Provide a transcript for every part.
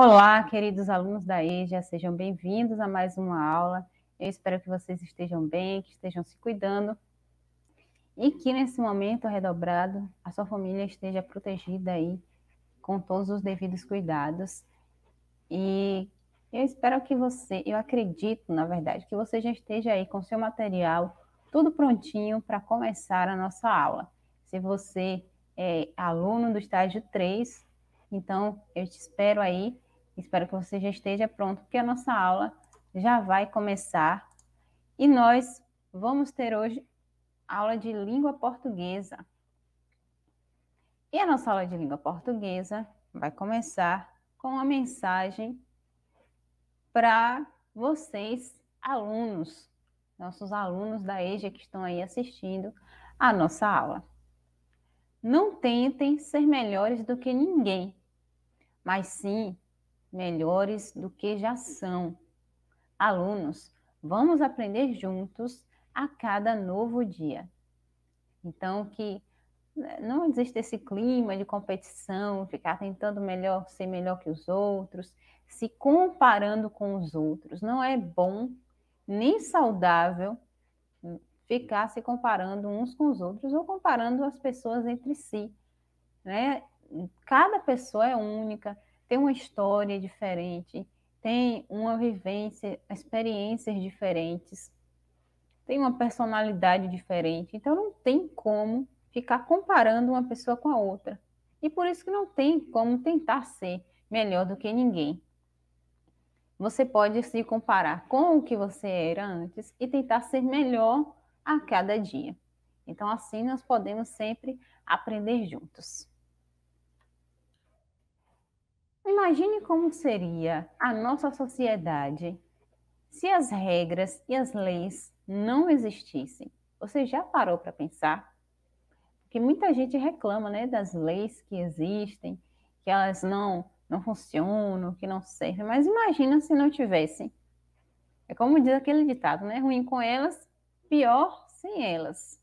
Olá, queridos alunos da EJA, sejam bem-vindos a mais uma aula. Eu espero que vocês estejam bem, que estejam se cuidando e que nesse momento redobrado a sua família esteja protegida aí com todos os devidos cuidados. E eu espero que você, eu acredito, na verdade, que você já esteja aí com seu material tudo prontinho para começar a nossa aula. Se você é aluno do estágio 3, então, eu te espero aí Espero que você já esteja pronto, porque a nossa aula já vai começar. E nós vamos ter hoje aula de língua portuguesa. E a nossa aula de língua portuguesa vai começar com uma mensagem para vocês, alunos, nossos alunos da EJA que estão aí assistindo a nossa aula. Não tentem ser melhores do que ninguém, mas sim melhores do que já são. Alunos, vamos aprender juntos a cada novo dia. Então, que né, não existe esse clima de competição, ficar tentando melhor, ser melhor que os outros, se comparando com os outros. Não é bom nem saudável ficar se comparando uns com os outros ou comparando as pessoas entre si, né? Cada pessoa é única, tem uma história diferente, tem uma vivência, experiências diferentes, tem uma personalidade diferente. Então não tem como ficar comparando uma pessoa com a outra. E por isso que não tem como tentar ser melhor do que ninguém. Você pode se comparar com o que você era antes e tentar ser melhor a cada dia. Então assim nós podemos sempre aprender juntos. Imagine como seria a nossa sociedade se as regras e as leis não existissem. Você já parou para pensar? Porque muita gente reclama né, das leis que existem, que elas não, não funcionam, que não servem. Mas imagina se não tivessem. É como diz aquele ditado, né? Ruim com elas, pior sem elas.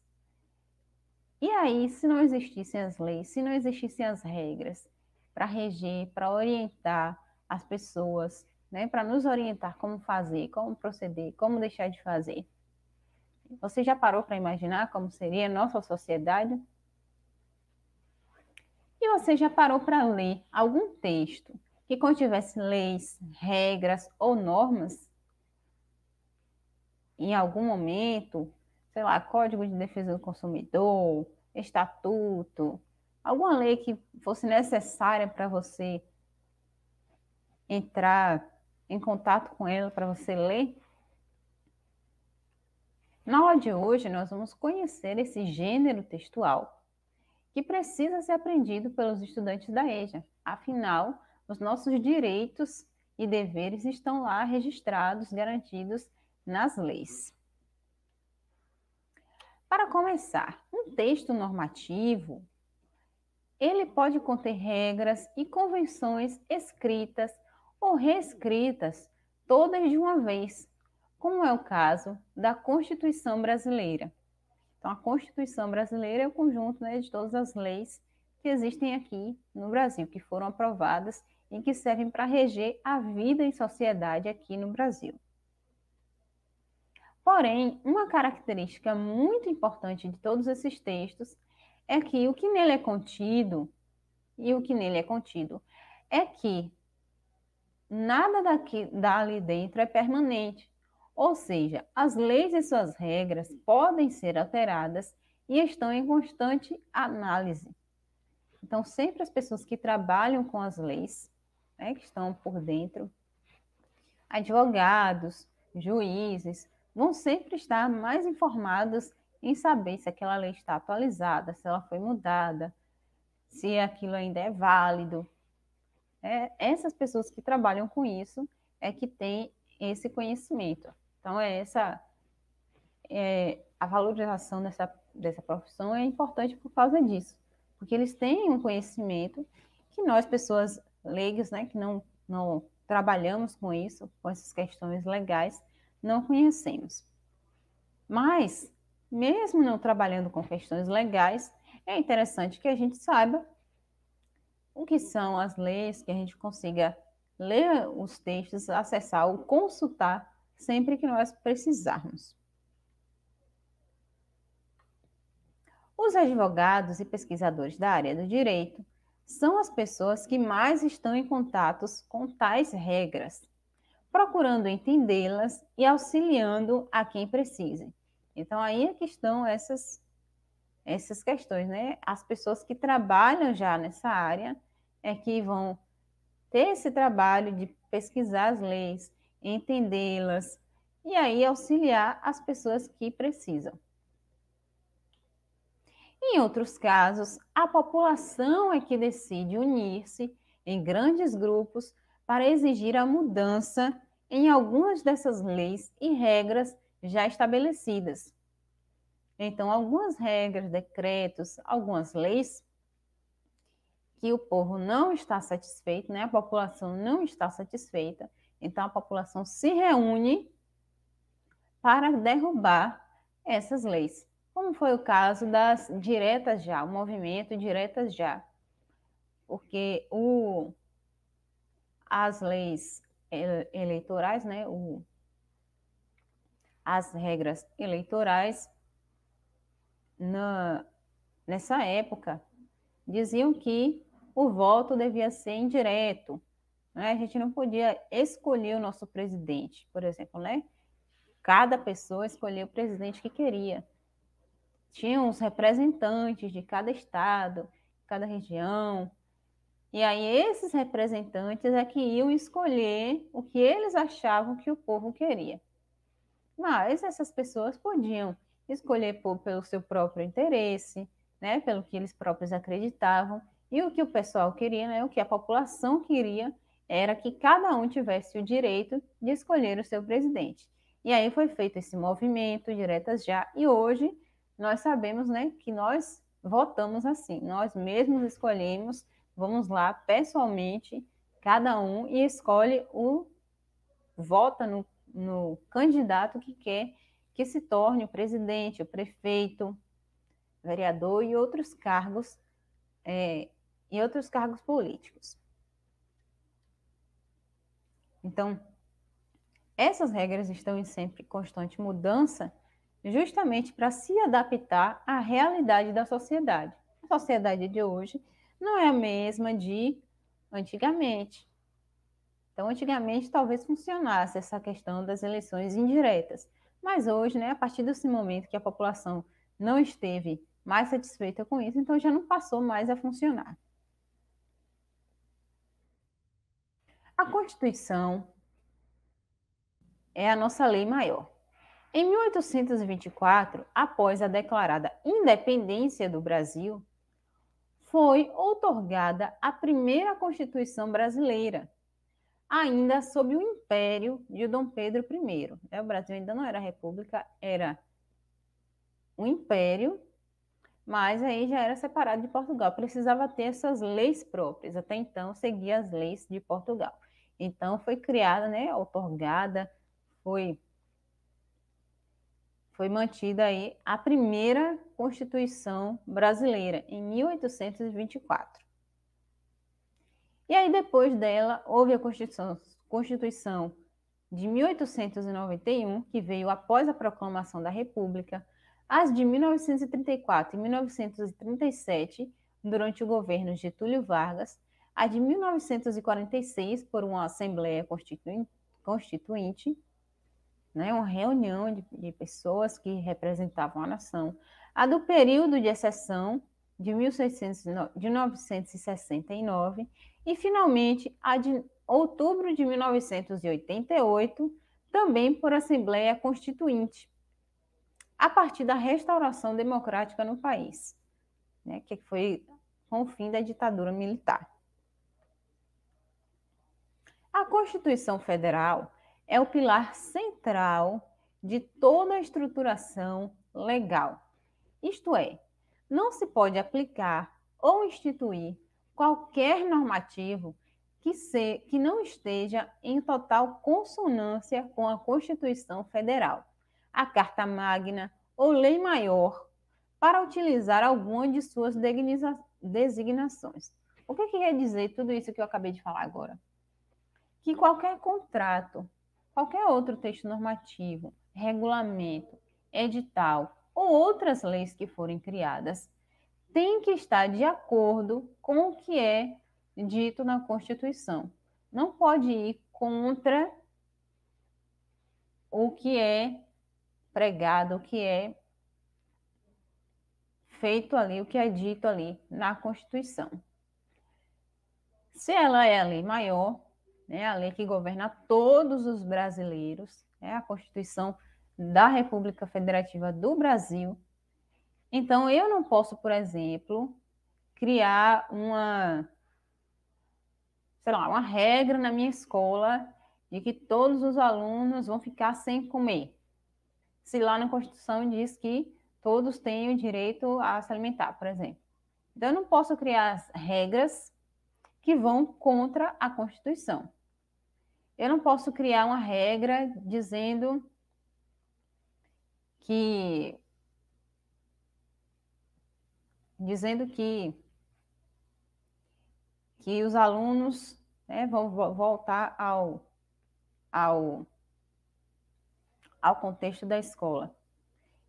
E aí, se não existissem as leis, se não existissem as regras, para reger, para orientar as pessoas, né, para nos orientar como fazer, como proceder, como deixar de fazer. Você já parou para imaginar como seria a nossa sociedade? E você já parou para ler algum texto que contivesse leis, regras ou normas? Em algum momento, sei lá, Código de Defesa do Consumidor, Estatuto, alguma lei que fosse necessária para você entrar em contato com ela, para você ler. Na aula de hoje, nós vamos conhecer esse gênero textual, que precisa ser aprendido pelos estudantes da EJA. Afinal, os nossos direitos e deveres estão lá registrados, garantidos nas leis. Para começar, um texto normativo ele pode conter regras e convenções escritas ou reescritas, todas de uma vez, como é o caso da Constituição Brasileira. Então, a Constituição Brasileira é o conjunto né, de todas as leis que existem aqui no Brasil, que foram aprovadas e que servem para reger a vida em sociedade aqui no Brasil. Porém, uma característica muito importante de todos esses textos é que o que nele é contido, e o que nele é contido, é que nada daqui, dali dentro é permanente. Ou seja, as leis e suas regras podem ser alteradas e estão em constante análise. Então, sempre as pessoas que trabalham com as leis, né, que estão por dentro, advogados, juízes, vão sempre estar mais informados em saber se aquela lei está atualizada, se ela foi mudada, se aquilo ainda é válido. É, essas pessoas que trabalham com isso é que têm esse conhecimento. Então, é essa é, a valorização dessa, dessa profissão é importante por causa disso, porque eles têm um conhecimento que nós, pessoas leigas, né, que não, não trabalhamos com isso, com essas questões legais, não conhecemos. Mas mesmo não trabalhando com questões legais, é interessante que a gente saiba o que são as leis, que a gente consiga ler os textos, acessar ou consultar sempre que nós precisarmos. Os advogados e pesquisadores da área do direito são as pessoas que mais estão em contatos com tais regras, procurando entendê-las e auxiliando a quem precise. Então, aí é que estão essas, essas questões, né? As pessoas que trabalham já nessa área é que vão ter esse trabalho de pesquisar as leis, entendê-las e aí auxiliar as pessoas que precisam. Em outros casos, a população é que decide unir-se em grandes grupos para exigir a mudança em algumas dessas leis e regras já estabelecidas. Então, algumas regras, decretos, algumas leis que o povo não está satisfeito, né? a população não está satisfeita, então a população se reúne para derrubar essas leis, como foi o caso das diretas já, o movimento diretas já, porque o, as leis eleitorais, né, o, as regras eleitorais, na, nessa época, diziam que o voto devia ser indireto. Né? A gente não podia escolher o nosso presidente, por exemplo, né? Cada pessoa escolhia o presidente que queria. Tinham os representantes de cada estado, cada região. E aí esses representantes é que iam escolher o que eles achavam que o povo queria. Mas essas pessoas podiam escolher por, pelo seu próprio interesse, né, pelo que eles próprios acreditavam. E o que o pessoal queria, né, o que a população queria, era que cada um tivesse o direito de escolher o seu presidente. E aí foi feito esse movimento, diretas já, e hoje nós sabemos né, que nós votamos assim, nós mesmos escolhemos, vamos lá pessoalmente, cada um, e escolhe o. vota no no candidato que quer que se torne o presidente, o prefeito, vereador e outros cargos é, e outros cargos políticos. Então, essas regras estão em sempre constante mudança, justamente para se adaptar à realidade da sociedade. A sociedade de hoje não é a mesma de antigamente. Então, antigamente talvez funcionasse essa questão das eleições indiretas, mas hoje, né, a partir desse momento que a população não esteve mais satisfeita com isso, então já não passou mais a funcionar. A Constituição é a nossa lei maior. Em 1824, após a declarada independência do Brasil, foi outorgada a primeira Constituição brasileira, ainda sob o império de Dom Pedro I. É, o Brasil ainda não era república, era um império, mas aí já era separado de Portugal. Precisava ter suas leis próprias. Até então seguia as leis de Portugal. Então foi criada, né, otorgada, foi foi mantida aí a primeira Constituição brasileira em 1824. E aí, depois dela, houve a Constituição, Constituição de 1891, que veio após a proclamação da República, as de 1934 e 1937, durante o governo de Getúlio Vargas, a de 1946, por uma Assembleia Constituinte, né, uma reunião de, de pessoas que representavam a nação, a do período de exceção, de, 1600, de 1969 e, finalmente, a de outubro de 1988, também por Assembleia Constituinte, a partir da restauração democrática no país, né, que foi com o fim da ditadura militar. A Constituição Federal é o pilar central de toda a estruturação legal, isto é, não se pode aplicar ou instituir qualquer normativo que, se, que não esteja em total consonância com a Constituição Federal, a Carta Magna ou Lei Maior, para utilizar alguma de suas designações. O é que quer dizer tudo isso que eu acabei de falar agora? Que qualquer contrato, qualquer outro texto normativo, regulamento, edital ou outras leis que forem criadas, tem que estar de acordo com o que é dito na Constituição. Não pode ir contra o que é pregado, o que é feito ali, o que é dito ali na Constituição. Se ela é a lei maior, né, a lei que governa todos os brasileiros, é né, a Constituição da República Federativa do Brasil. Então, eu não posso, por exemplo, criar uma, sei lá, uma regra na minha escola de que todos os alunos vão ficar sem comer. Se lá na Constituição diz que todos têm o direito a se alimentar, por exemplo. Então, eu não posso criar regras que vão contra a Constituição. Eu não posso criar uma regra dizendo que dizendo que que os alunos né, vão voltar ao, ao, ao contexto da escola.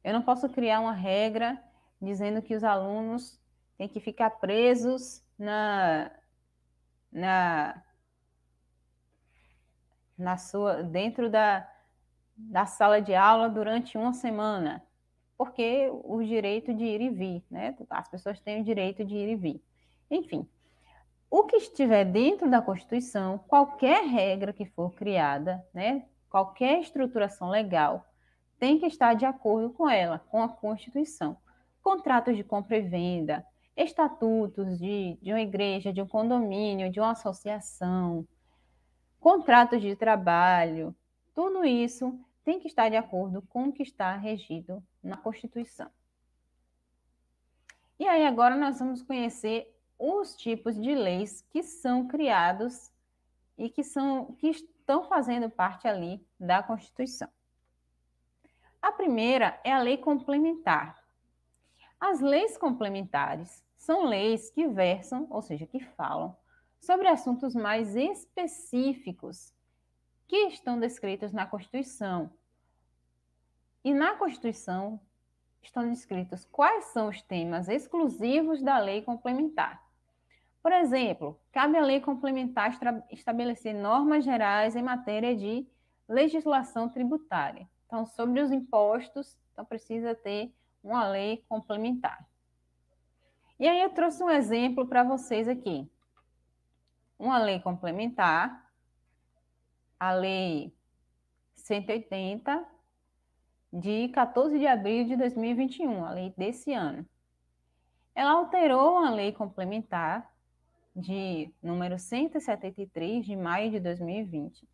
Eu não posso criar uma regra dizendo que os alunos têm que ficar presos na, na, na sua dentro da, da sala de aula durante uma semana, porque o direito de ir e vir, né? As pessoas têm o direito de ir e vir. Enfim, o que estiver dentro da Constituição, qualquer regra que for criada, né? Qualquer estruturação legal tem que estar de acordo com ela, com a Constituição. Contratos de compra e venda, estatutos de, de uma igreja, de um condomínio, de uma associação, contratos de trabalho, tudo isso tem que estar de acordo com o que está regido na Constituição. E aí agora nós vamos conhecer os tipos de leis que são criados e que são que estão fazendo parte ali da Constituição. A primeira é a lei complementar. As leis complementares são leis que versam, ou seja, que falam sobre assuntos mais específicos que estão descritas na Constituição. E na Constituição estão descritos quais são os temas exclusivos da lei complementar. Por exemplo, cabe à lei complementar estabelecer normas gerais em matéria de legislação tributária. Então, sobre os impostos, então precisa ter uma lei complementar. E aí eu trouxe um exemplo para vocês aqui. Uma lei complementar a Lei 180, de 14 de abril de 2021, a lei desse ano. Ela alterou a lei complementar de número 173 de maio de 2020,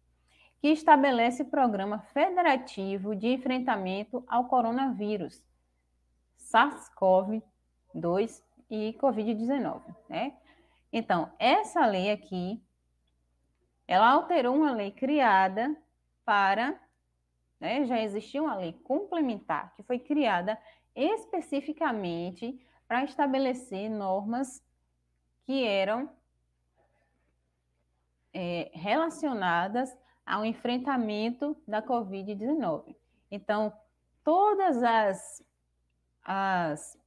que estabelece programa federativo de enfrentamento ao coronavírus SARS-CoV-2 e COVID-19, né? Então, essa lei aqui ela alterou uma lei criada para. Né, já existia uma lei complementar que foi criada especificamente para estabelecer normas que eram é, relacionadas ao enfrentamento da Covid-19. Então, todas as, as.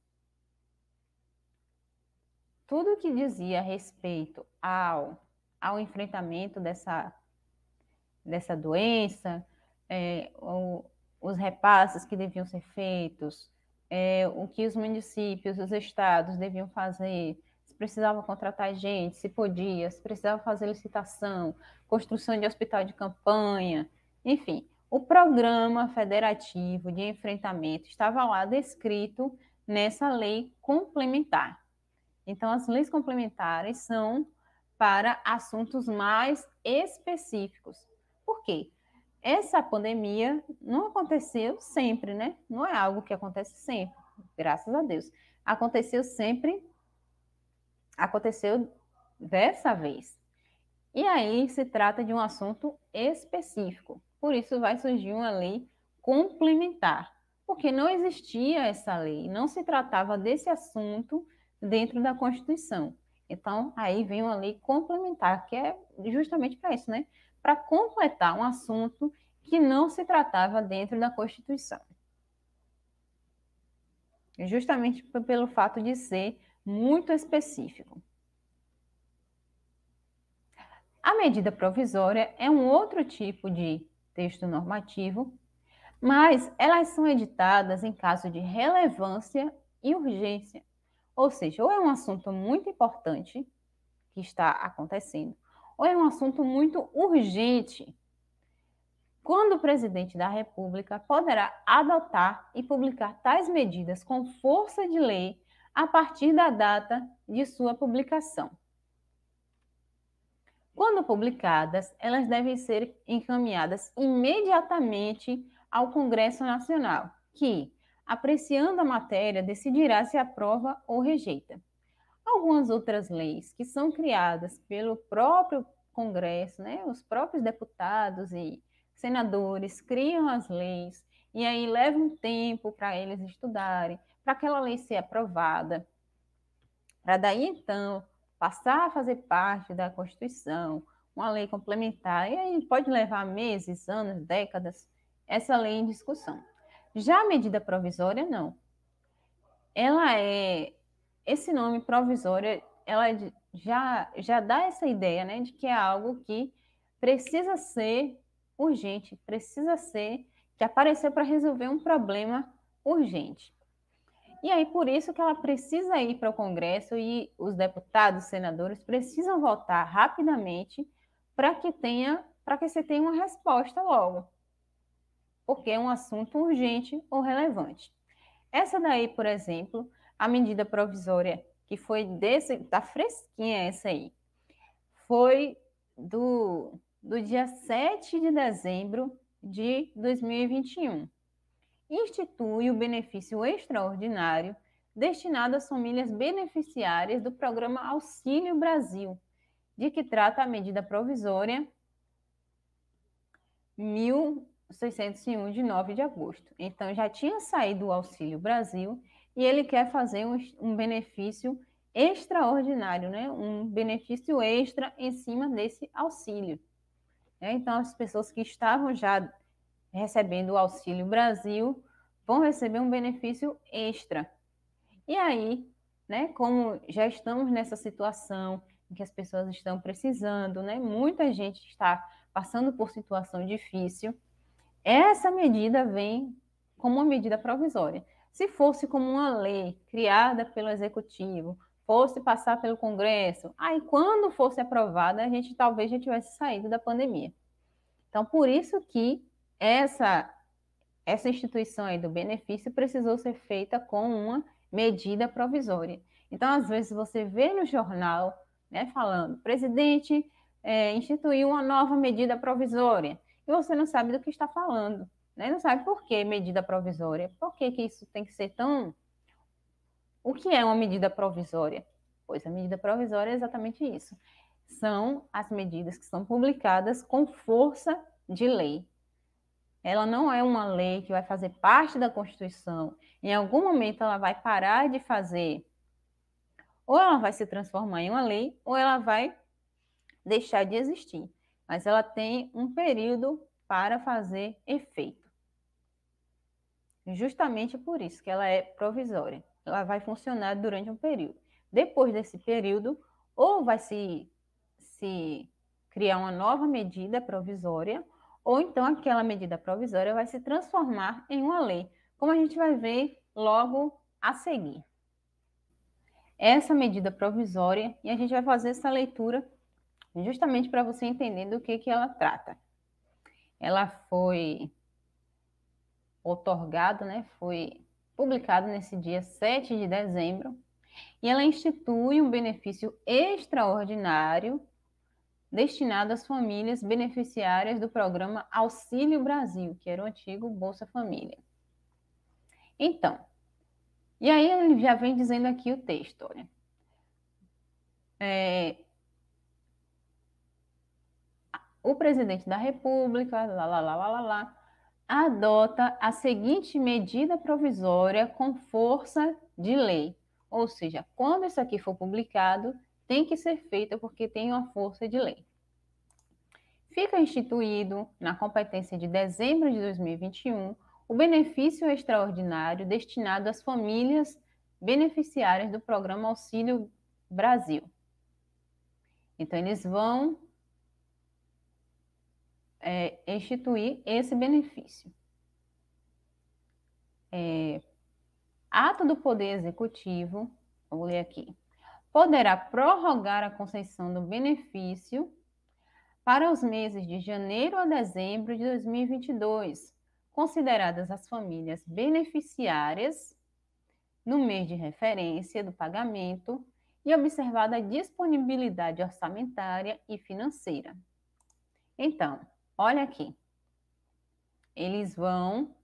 Tudo que dizia a respeito ao ao enfrentamento dessa, dessa doença, é, o, os repasses que deviam ser feitos, é, o que os municípios, os estados deviam fazer, se precisava contratar gente, se podia, se precisava fazer licitação, construção de hospital de campanha, enfim. O programa federativo de enfrentamento estava lá descrito nessa lei complementar. Então, as leis complementares são para assuntos mais específicos. Por quê? Essa pandemia não aconteceu sempre, né? Não é algo que acontece sempre, graças a Deus. Aconteceu sempre, aconteceu dessa vez. E aí se trata de um assunto específico. Por isso vai surgir uma lei complementar, porque não existia essa lei, não se tratava desse assunto dentro da Constituição. Então, aí vem uma lei complementar, que é justamente para isso, né? Para completar um assunto que não se tratava dentro da Constituição. Justamente pelo fato de ser muito específico. A medida provisória é um outro tipo de texto normativo, mas elas são editadas em caso de relevância e urgência ou seja, ou é um assunto muito importante que está acontecendo, ou é um assunto muito urgente. Quando o presidente da República poderá adotar e publicar tais medidas com força de lei a partir da data de sua publicação. Quando publicadas, elas devem ser encaminhadas imediatamente ao Congresso Nacional, que, apreciando a matéria, decidirá se aprova ou rejeita. Algumas outras leis que são criadas pelo próprio Congresso, né, os próprios deputados e senadores criam as leis e aí leva um tempo para eles estudarem, para aquela lei ser aprovada, para daí então passar a fazer parte da Constituição, uma lei complementar, e aí pode levar meses, anos, décadas, essa lei em discussão. Já a medida provisória, não. Ela é. Esse nome provisória, ela é já, já dá essa ideia, né, de que é algo que precisa ser urgente, precisa ser que apareceu para resolver um problema urgente. E aí, por isso que ela precisa ir para o Congresso e os deputados, senadores precisam votar rapidamente para que tenha, para que você tenha uma resposta logo porque é um assunto urgente ou relevante. Essa daí, por exemplo, a medida provisória que foi desse, tá fresquinha essa aí, foi do, do dia 7 de dezembro de 2021. Institui o benefício extraordinário destinado às famílias beneficiárias do programa Auxílio Brasil, de que trata a medida provisória 1000 601 de 9 de agosto. Então, já tinha saído o Auxílio Brasil e ele quer fazer um, um benefício extraordinário, né? um benefício extra em cima desse auxílio. É, então, as pessoas que estavam já recebendo o Auxílio Brasil vão receber um benefício extra. E aí, né, como já estamos nessa situação em que as pessoas estão precisando, né, muita gente está passando por situação difícil, essa medida vem como uma medida provisória. Se fosse como uma lei criada pelo executivo, fosse passar pelo Congresso, aí quando fosse aprovada, a gente talvez já tivesse saído da pandemia. Então, por isso que essa essa instituição aí do benefício precisou ser feita com uma medida provisória. Então, às vezes você vê no jornal, né, falando, presidente é, instituiu uma nova medida provisória e você não sabe do que está falando. Né? Não sabe por que medida provisória, por que, que isso tem que ser tão. O que é uma medida provisória? Pois a medida provisória é exatamente isso. São as medidas que são publicadas com força de lei. Ela não é uma lei que vai fazer parte da Constituição. Em algum momento ela vai parar de fazer. Ou ela vai se transformar em uma lei, ou ela vai deixar de existir mas ela tem um período para fazer efeito. Justamente por isso que ela é provisória. Ela vai funcionar durante um período. Depois desse período, ou vai se, se criar uma nova medida provisória, ou então aquela medida provisória vai se transformar em uma lei, como a gente vai ver logo a seguir. Essa medida provisória, e a gente vai fazer essa leitura justamente para você entender do que, que ela trata. Ela foi otorgada, né, foi publicada nesse dia 7 de dezembro, e ela institui um benefício extraordinário destinado às famílias beneficiárias do programa Auxílio Brasil, que era o antigo Bolsa Família. Então, e aí ele já vem dizendo aqui o texto, olha. É, o presidente da República, lá, lá, lá, lá, lá, lá, adota a seguinte medida provisória com força de lei. Ou seja, quando isso aqui for publicado, tem que ser feita porque tem uma força de lei. Fica instituído, na competência de dezembro de 2021, o benefício extraordinário destinado às famílias beneficiárias do programa Auxílio Brasil. Então, eles vão é, instituir esse benefício. É, ato do Poder Executivo, vou ler aqui, poderá prorrogar a concessão do benefício para os meses de janeiro a dezembro de 2022, consideradas as famílias beneficiárias no mês de referência do pagamento e observada a disponibilidade orçamentária e financeira. Então, Olha aqui. Eles vão.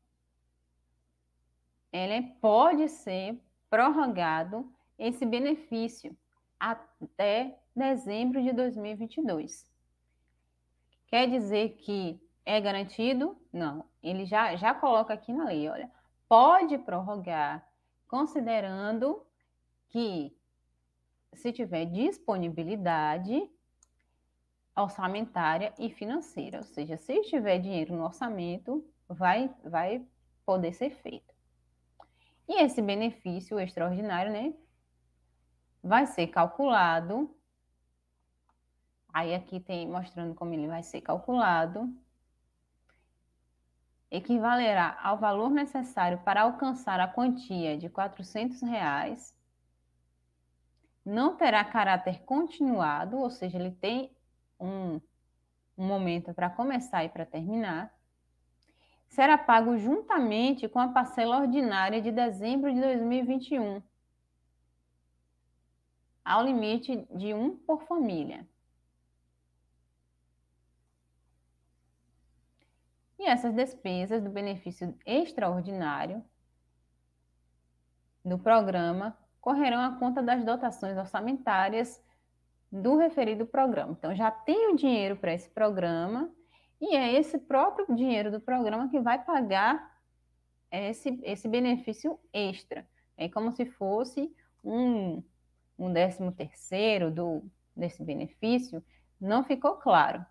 Ele pode ser prorrogado esse benefício até dezembro de 2022. Quer dizer que é garantido? Não. Ele já, já coloca aqui na lei, olha. Pode prorrogar, considerando que se tiver disponibilidade orçamentária e financeira, ou seja, se estiver dinheiro no orçamento, vai, vai poder ser feito. E esse benefício extraordinário, né, vai ser calculado. Aí aqui tem mostrando como ele vai ser calculado. Equivalerá ao valor necessário para alcançar a quantia de R$ reais, não terá caráter continuado, ou seja, ele tem um, um momento para começar e para terminar, será pago juntamente com a parcela ordinária de dezembro de 2021, ao limite de um por família. E essas despesas do benefício extraordinário do programa correrão à conta das dotações orçamentárias do referido programa. Então, já tem o dinheiro para esse programa, e é esse próprio dinheiro do programa que vai pagar esse, esse benefício extra. É como se fosse um, um décimo terceiro do, desse benefício, não ficou claro.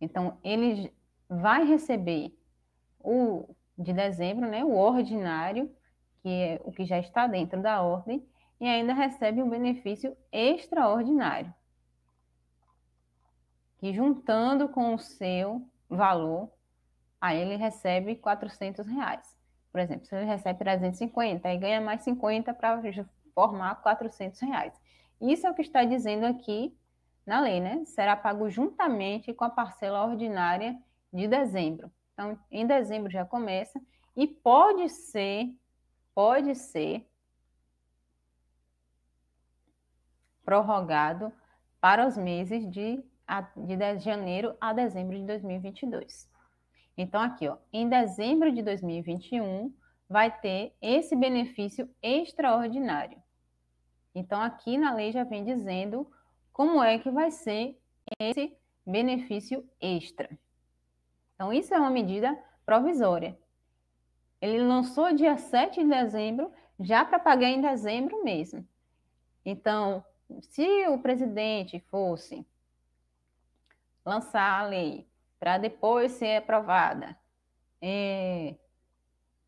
Então, ele vai receber o de dezembro, né, o ordinário, que é o que já está dentro da ordem, e ainda recebe um benefício extraordinário, que juntando com o seu valor, aí ele recebe 400 reais. Por exemplo, se ele recebe 350, aí ganha mais 50 para formar 400 reais. Isso é o que está dizendo aqui na lei, né? Será pago juntamente com a parcela ordinária de dezembro. Então, em dezembro já começa e pode ser pode ser prorrogado para os meses de, de janeiro a dezembro de 2022. Então, aqui, ó, em dezembro de 2021, vai ter esse benefício extraordinário. Então, aqui na lei já vem dizendo como é que vai ser esse benefício extra. Então, isso é uma medida provisória, ele lançou dia 7 de dezembro, já para pagar em dezembro mesmo. Então, se o presidente fosse lançar a lei para depois ser aprovada é,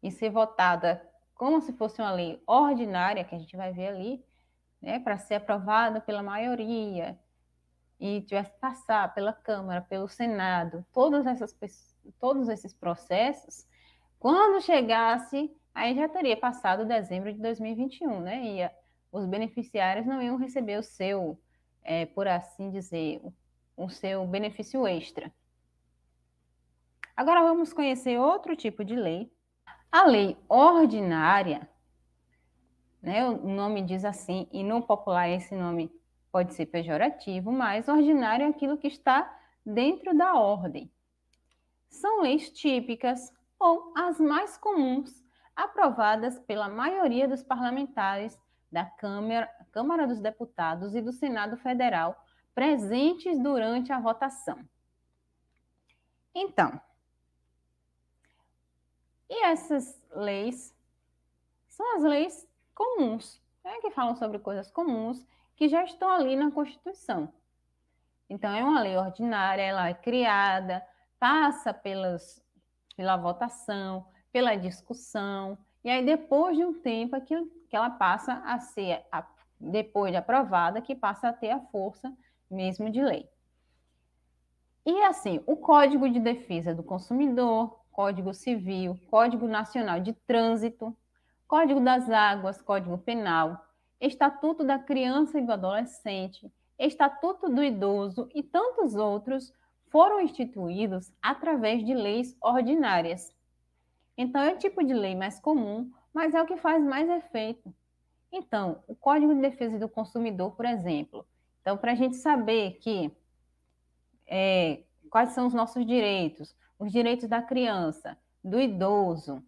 e ser votada como se fosse uma lei ordinária, que a gente vai ver ali, né, para ser aprovada pela maioria e tivesse que passar pela Câmara, pelo Senado, todas essas, todos esses processos, quando chegasse, aí já teria passado dezembro de 2021, né? E a, os beneficiários não iam receber o seu, é, por assim dizer, o, o seu benefício extra. Agora vamos conhecer outro tipo de lei. A lei ordinária, né, o nome diz assim, e no popular esse nome pode ser pejorativo, mas ordinário é aquilo que está dentro da ordem. São leis típicas, ou as mais comuns, aprovadas pela maioria dos parlamentares da Câmara, Câmara dos Deputados e do Senado Federal presentes durante a votação. Então, e essas leis são as leis comuns, né, que falam sobre coisas comuns que já estão ali na Constituição. Então, é uma lei ordinária, ela é criada, passa pelas pela votação, pela discussão, e aí depois de um tempo aquilo que ela passa a ser, a, depois de aprovada, que passa a ter a força mesmo de lei. E assim, o Código de Defesa do Consumidor, Código Civil, Código Nacional de Trânsito, Código das Águas, Código Penal, Estatuto da Criança e do Adolescente, Estatuto do Idoso e tantos outros foram instituídos através de leis ordinárias. Então, é o tipo de lei mais comum, mas é o que faz mais efeito. Então, o Código de Defesa do Consumidor, por exemplo. Então, para a gente saber que é, quais são os nossos direitos, os direitos da criança, do idoso,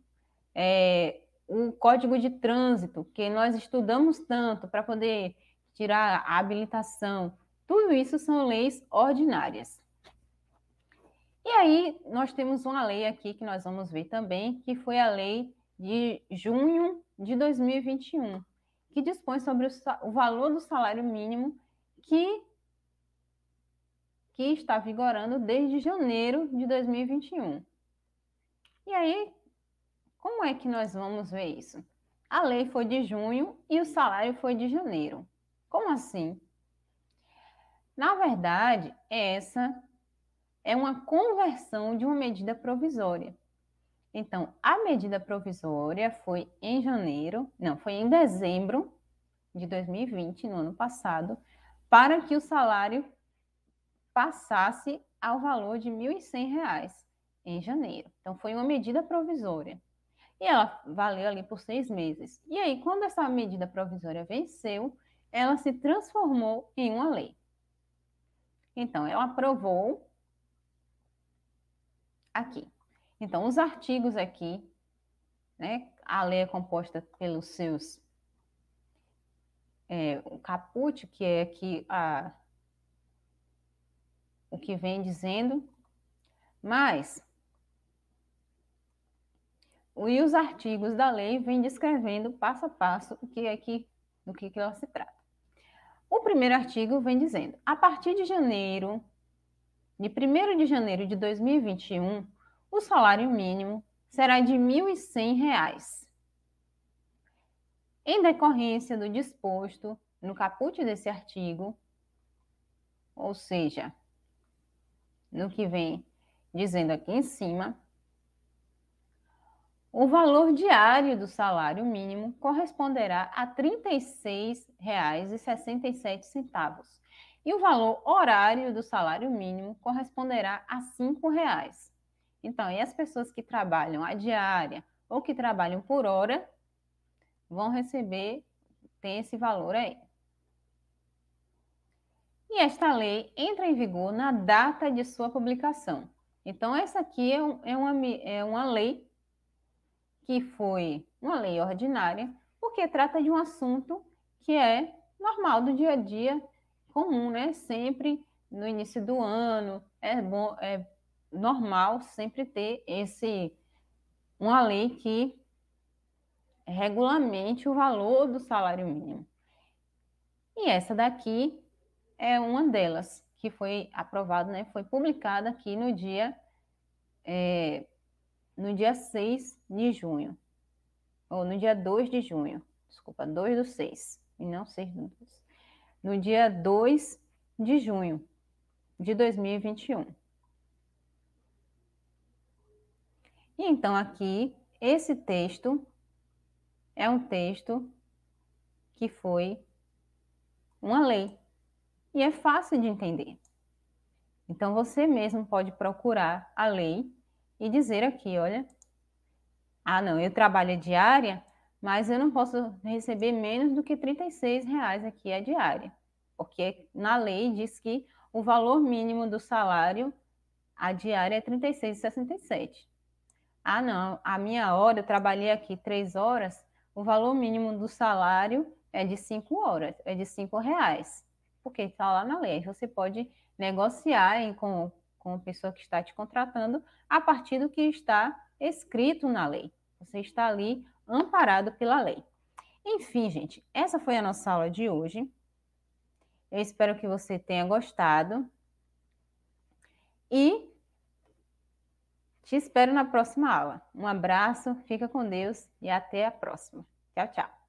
é, o Código de Trânsito, que nós estudamos tanto para poder tirar a habilitação, tudo isso são leis ordinárias. E aí nós temos uma lei aqui que nós vamos ver também, que foi a lei de junho de 2021, que dispõe sobre o, o valor do salário mínimo que que está vigorando desde janeiro de 2021. E aí, como é que nós vamos ver isso? A lei foi de junho e o salário foi de janeiro. Como assim? Na verdade, é essa é uma conversão de uma medida provisória. Então, a medida provisória foi em janeiro, não, foi em dezembro de 2020, no ano passado, para que o salário passasse ao valor de R$ 1.100 em janeiro. Então, foi uma medida provisória. E ela valeu ali por seis meses. E aí, quando essa medida provisória venceu, ela se transformou em uma lei. Então, ela aprovou aqui. Então, os artigos aqui, né? A lei é composta pelos seus. É, o caput, que é aqui a, o que vem dizendo, mas e os artigos da lei vêm descrevendo passo a passo o que é que, do que, que ela se trata. O primeiro artigo vem dizendo: a partir de janeiro de 1 de janeiro de 2021, o salário mínimo será de R$ 1.100. Em decorrência do disposto no caput desse artigo, ou seja, no que vem dizendo aqui em cima, o valor diário do salário mínimo corresponderá a R$ 36,67 e o valor horário do salário mínimo corresponderá a R$ reais. Então, e as pessoas que trabalham a diária ou que trabalham por hora vão receber, tem esse valor aí. E esta lei entra em vigor na data de sua publicação. Então, essa aqui é, um, é, uma, é uma lei que foi uma lei ordinária, porque trata de um assunto que é normal do dia a dia comum, né? Sempre no início do ano é bom, é normal sempre ter esse uma lei que regulamente o valor do salário mínimo. E essa daqui é uma delas que foi aprovada, né? Foi publicada aqui no dia é, no dia 6 de junho. Ou no dia 2 de junho. Desculpa, 2 do 6. E não 6 do 2 no dia 2 de junho de 2021. E então aqui, esse texto é um texto que foi uma lei e é fácil de entender. Então você mesmo pode procurar a lei e dizer aqui, olha, ah não, eu trabalho diária, mas eu não posso receber menos do que R$ reais aqui a é diária, porque na lei diz que o valor mínimo do salário a diária é R$ 36,67. Ah, não, a minha hora, eu trabalhei aqui três horas, o valor mínimo do salário é de cinco horas, é de cinco reais, porque está lá na lei. Você pode negociar em, com, com a pessoa que está te contratando a partir do que está escrito na lei. Você está ali amparado pela lei. Enfim, gente, essa foi a nossa aula de hoje. Eu espero que você tenha gostado. E te espero na próxima aula. Um abraço, fica com Deus e até a próxima. Tchau, tchau.